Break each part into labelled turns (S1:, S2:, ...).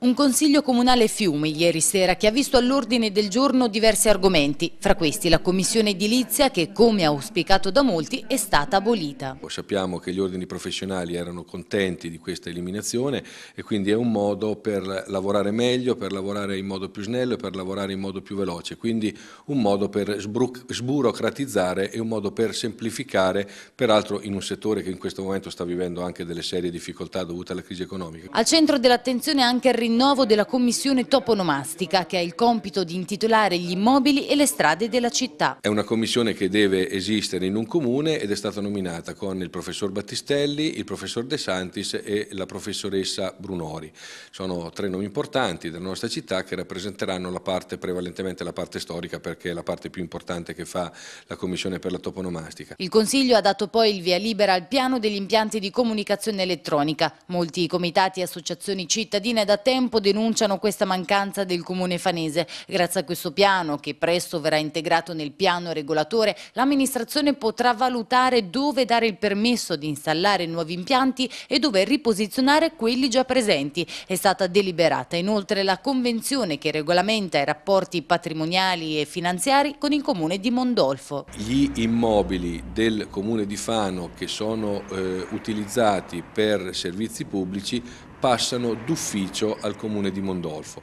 S1: Un consiglio comunale Fiume ieri sera che ha visto all'ordine del giorno diversi argomenti, fra questi la commissione edilizia che, come auspicato da molti, è stata abolita.
S2: Sappiamo che gli ordini professionali erano contenti di questa eliminazione e quindi è un modo per lavorare meglio, per lavorare in modo più snello e per lavorare in modo più veloce, quindi un modo per sburocratizzare e un modo per semplificare, peraltro in un settore che in questo momento sta vivendo anche delle serie difficoltà dovute alla crisi economica.
S1: Al centro dell'attenzione anche il rinnovo della commissione toponomastica che ha il compito di intitolare gli immobili e le strade della città.
S2: È una commissione che deve esistere in un comune ed è stata nominata con il professor Battistelli, il professor De Santis e la professoressa Brunori. Sono tre nomi importanti della nostra città che rappresenteranno la parte prevalentemente la parte storica perché è la parte più importante che fa la commissione per la toponomastica.
S1: Il Consiglio ha dato poi il via libera al piano degli impianti di comunicazione elettronica. Molti comitati e associazioni cittadine da tempo tempo denunciano questa mancanza del comune fanese. Grazie a questo piano, che presto verrà integrato nel piano regolatore, l'amministrazione potrà valutare dove dare il permesso di installare nuovi impianti e dove riposizionare quelli già presenti. È stata deliberata inoltre la convenzione che regolamenta i rapporti patrimoniali e finanziari con il comune di Mondolfo.
S2: Gli immobili del comune di Fano che sono eh, utilizzati per servizi pubblici passano d'ufficio al comune di Mondolfo.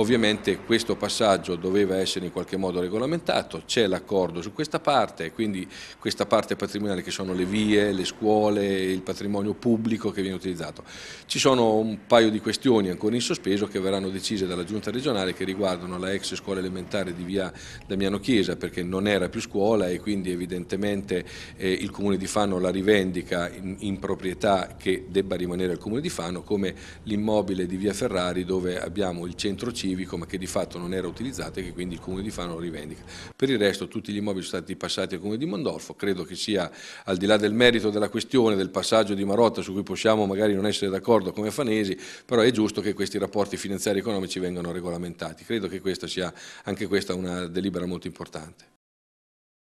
S2: Ovviamente questo passaggio doveva essere in qualche modo regolamentato, c'è l'accordo su questa parte, quindi questa parte patrimoniale che sono le vie, le scuole, il patrimonio pubblico che viene utilizzato. Ci sono un paio di questioni ancora in sospeso che verranno decise dalla giunta regionale che riguardano la ex scuola elementare di via Damiano Chiesa perché non era più scuola e quindi evidentemente eh, il comune di Fano la rivendica in proprietà che debba rimanere al comune di Fano come l'immobile di via Ferrari dove abbiamo il centro civico civico ma che di fatto non era utilizzata e che quindi il Comune di Fano rivendica. Per il resto tutti gli immobili sono stati passati al Comune di Mondolfo, credo che sia al di là del merito della questione del passaggio di Marotta su cui possiamo magari non essere d'accordo come fanesi, però è giusto che questi rapporti finanziari economici vengano regolamentati. Credo che questa sia anche questa una delibera molto importante.